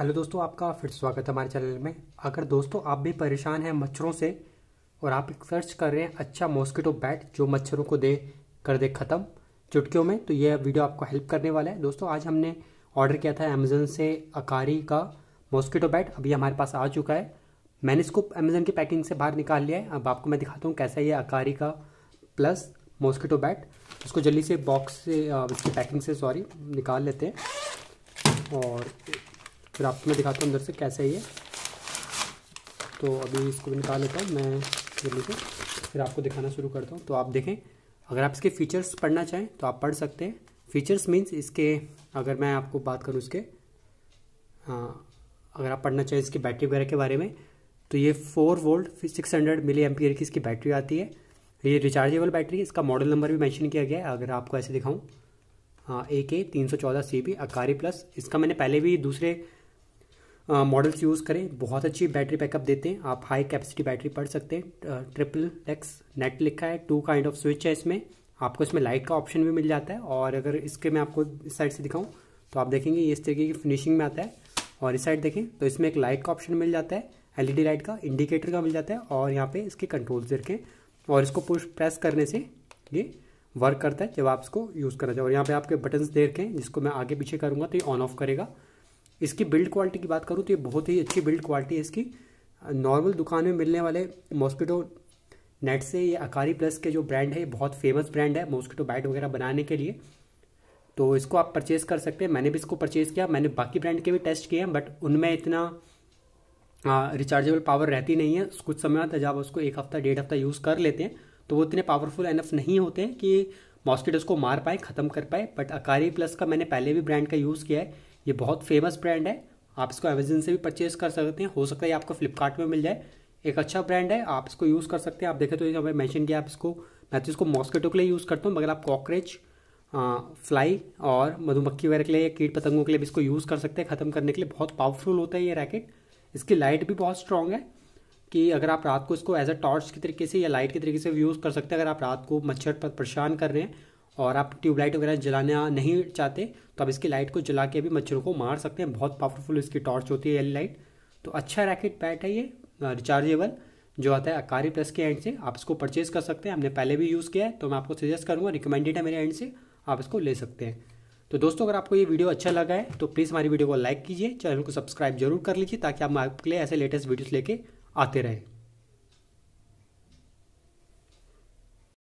hello दोस्तों आपका फिर स्वागत है हमारे चैनल में अगर दोस्तों आप भी परेशान हैं मच्छरों से और आप सर्च कर रहे हैं अच्छा मॉस्किटो बैट जो मच्छरों को दे कर दे ख़त्म चुटकियों में तो यह वीडियो आपको हेल्प करने वाला है दोस्तों आज हमने ऑर्डर किया था अमेज़न से अकारी का मॉस्किटो बैट अभी हमारे पास आ चुका है मैंने इसको अमेज़न की पैकिंग से बाहर निकाल लिया है अब आपको मैं दिखाता हूँ कैसा ये अकारी का प्लस मॉस्किटो बैट इसको जल्दी से बॉक्स से इसकी पैकिंग से सॉरी निकाल लेते हैं और फिर आपको मैं दिखाता हूँ अंदर से कैसे है ये तो अभी इसको भी निकाल लेता हूँ मैं जल्दी से फिर आपको दिखाना शुरू करता हूँ तो आप देखें अगर आप इसके फीचर्स पढ़ना चाहें तो आप पढ़ सकते हैं फीचर्स मीन्स इसके अगर मैं आपको बात करूँ इसके हाँ अगर आप पढ़ना चाहें इसकी बैटरी वगैरह के बारे में तो ये four volt six hundred milli M की इसकी बैटरी आती है ये रिचार्जेबल बैटरी इसका मॉडल नंबर भी मैंशन किया गया है अगर आपको ऐसे दिखाऊँ ए के तीन सौ चौदह सी बी अकारी प्लस इसका मैंने पहले भी दूसरे मॉडल्स यूज़ करें बहुत अच्छी बैटरी बैकअप देते हैं आप हाई कैपेसिटी बैटरी पढ़ सकते हैं ट्रिपल एक्स नेट लिखा है टू काइंड ऑफ स्विच है इसमें आपको इसमें लाइट का ऑप्शन भी मिल जाता है और अगर इसके मैं आपको इस साइड से दिखाऊँ तो आप देखेंगे ये इस तरीके की फिनिशिंग में आता है और इस साइड देखें तो इसमें एक लाइट का ऑप्शन मिल जाता है एल लाइट का इंडिकेटर का मिल जाता है और यहाँ पर इसके कंट्रोल्स रखें और इसको पुश प्रेस करने से ये वर्क करता है जब आप इसको यूज़ करना चाहिए और यहाँ पर आपके बटन्स दे रखें जिसको मैं आगे पीछे करूँगा तो ये ऑन ऑफ करेगा इसकी बिल्ड क्वालिटी की बात करूँ तो ये बहुत ही अच्छी बिल्ड क्वालिटी है इसकी नॉर्मल दुकान में मिलने वाले मॉस्किटो नेट से ये अकारी प्लस के जो ब्रांड है ये बहुत फेमस ब्रांड है मॉस्किटो बैट वगैरह बनाने के लिए तो इसको आप परचेज़ कर सकते हैं मैंने भी इसको परचेज़ किया मैंने बाकी ब्रांड के भी टेस्ट किए हैं बट उनमें इतना रिचार्जेबल पावर रहती नहीं है कुछ समय आता जब उसको एक हफ्ता डेढ़ हफ्ता यूज़ कर लेते हैं तो वो इतने पावरफुल एनफ नहीं होते हैं कि मॉस्किटोज़ को मार पाए ख़त्म कर पाए बट अकारी प्लस का मैंने पहले भी ब्रांड का यूज़ किया है ये बहुत फेमस ब्रांड है आप इसको अमेजन से भी परचेज कर सकते हैं हो सकता है आपको फ्लिपकार्ट में मिल जाए एक अच्छा ब्रांड है आप इसको यूज़ कर सकते हैं आप देखें तो ये हमें मैंशन किया आप इसको मैं तो इसको मॉस्किटो के लिए यूज़ करता हूँ मगर आप कॉकरेच फ्लाई और मधुमक्खी वगैरह के लिए या कीट पतंगों के लिए भी इसको यूज़ कर सकते हैं ख़त्म करने के लिए बहुत पावरफुल होता है ये रैकेट इसकी लाइट भी बहुत स्ट्रॉन्ग है कि अगर आप रात को इसको एज अ टॉर्च के तरीके से या लाइट के तरीके से यूज़ कर सकते हैं अगर आप रात को मच्छर पर परेशान कर रहे हैं और आप ट्यूबलाइट वगैरह जलाना नहीं चाहते तो आप इसकी लाइट को जला के भी मच्छरों को मार सकते हैं बहुत पावरफुल इसकी टॉर्च होती है एल लाइट तो अच्छा रैकेट पैट है ये रिचार्जेबल जो आता है अकारी प्लस के एंड से आप इसको परचेज कर सकते हैं हमने पहले भी यूज़ किया है तो मैं आपको सजेस्ट करूँगा रिकमेंडेड है मेरे एंड से आप इसको ले सकते हैं तो दोस्तों अगर आपको ये वीडियो अच्छा लगा है तो प्लीज़ हमारी वीडियो को लाइक कीजिए चैनल को सब्सक्राइब जरूर कर लीजिए ताकि हम आपके लिए ऐसे लेटेस्ट वीडियोज़ लेके आते रहें